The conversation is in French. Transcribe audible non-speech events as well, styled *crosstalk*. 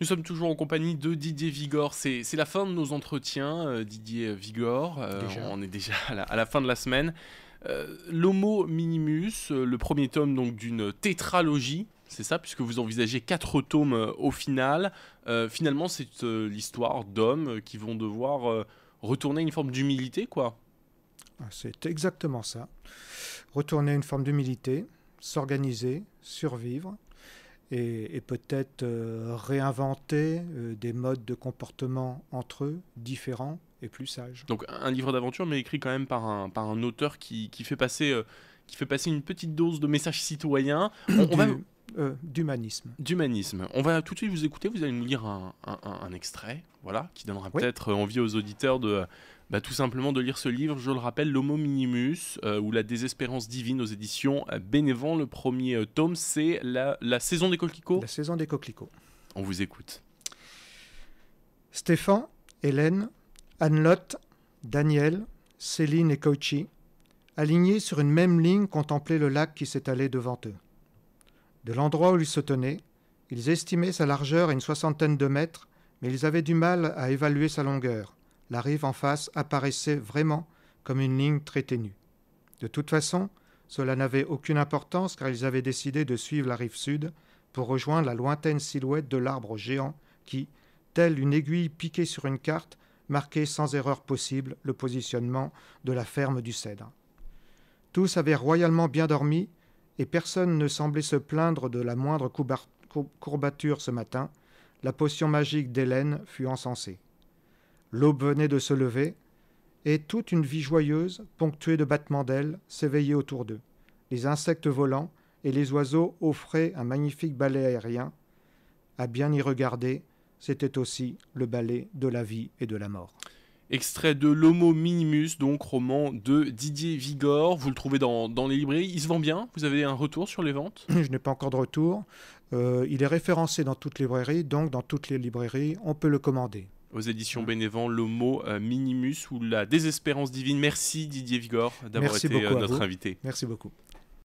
Nous sommes toujours en compagnie de Didier Vigor. C'est la fin de nos entretiens, euh, Didier Vigor. Euh, on est déjà à la, fin de la semaine. Euh, L'Homo Minimus, le premier tome donc d'une tétralogie, c'est ça, puisque vous envisagez quatre tomes au final. finalement, c'est l'histoire d'hommes qui vont devoir retourner une forme d'humilité, quoi. Ah, c'est exactement ça. Retourner une forme d'humilité, s'organiser, survivre et, peut-être euh, réinventer euh, des modes de comportement entre eux différents et plus sages. Donc un livre d'aventure mais écrit quand même par un, par un auteur qui, qui fait passer... Euh, qui fait passer une petite dose de message citoyen. *coughs* on va, euh, d'humanisme. D'humanisme. On va tout de suite vous écouter, vous allez nous lire un, extrait, voilà, qui donnera peut-être euh, envie aux auditeurs de bah, tout simplement de lire ce livre, je le rappelle, L'Homo Minimus, euh, ou La Désespérance Divine aux éditions Bénévent. Le premier tome, c'est la, saison des coquelicots La saison des coquelicots. On vous écoute. Stéphane, Hélène, Anne-Lotte, Daniel, Céline et Koichi, alignés sur une même ligne, contemplaient le lac qui s'étalait devant eux. De l'endroit où ils se tenaient, ils estimaient sa largeur à une soixantaine de mètres, mais ils avaient du mal à évaluer sa longueur. La rive en face apparaissait vraiment comme une ligne très ténue. De toute façon, cela n'avait aucune importance car ils avaient décidé de suivre la rive sud pour rejoindre la lointaine silhouette de l'arbre géant qui, telle une aiguille piquée sur une carte, marquait sans erreur possible le positionnement de la ferme du Cèdre. Tous avaient royalement bien dormi et personne ne semblait se plaindre de la moindre courbature ce matin, la potion magique d'Hélène fut encensée. L'aube venait de se lever, et toute une vie joyeuse, ponctuée de battements d'ailes, s'éveillait autour d'eux. Les insectes volants et les oiseaux offraient un magnifique ballet aérien. À bien y regarder, c'était aussi le ballet de la vie et de la mort extrait de L'Homo Minimus, donc roman de Didier Vigor. Vous le trouvez dans, les librairies. Il se vend bien Vous avez un retour sur les ventes Je n'ai pas encore de retour. Euh, il est référencé dans toutes les librairies, donc dans toutes les librairies, on peut le commander aux éditions Bénévent, l'Homo euh, Minimus ou la désespérance divine. Merci Didier Vigor d'avoir été euh, notre invité. Merci beaucoup.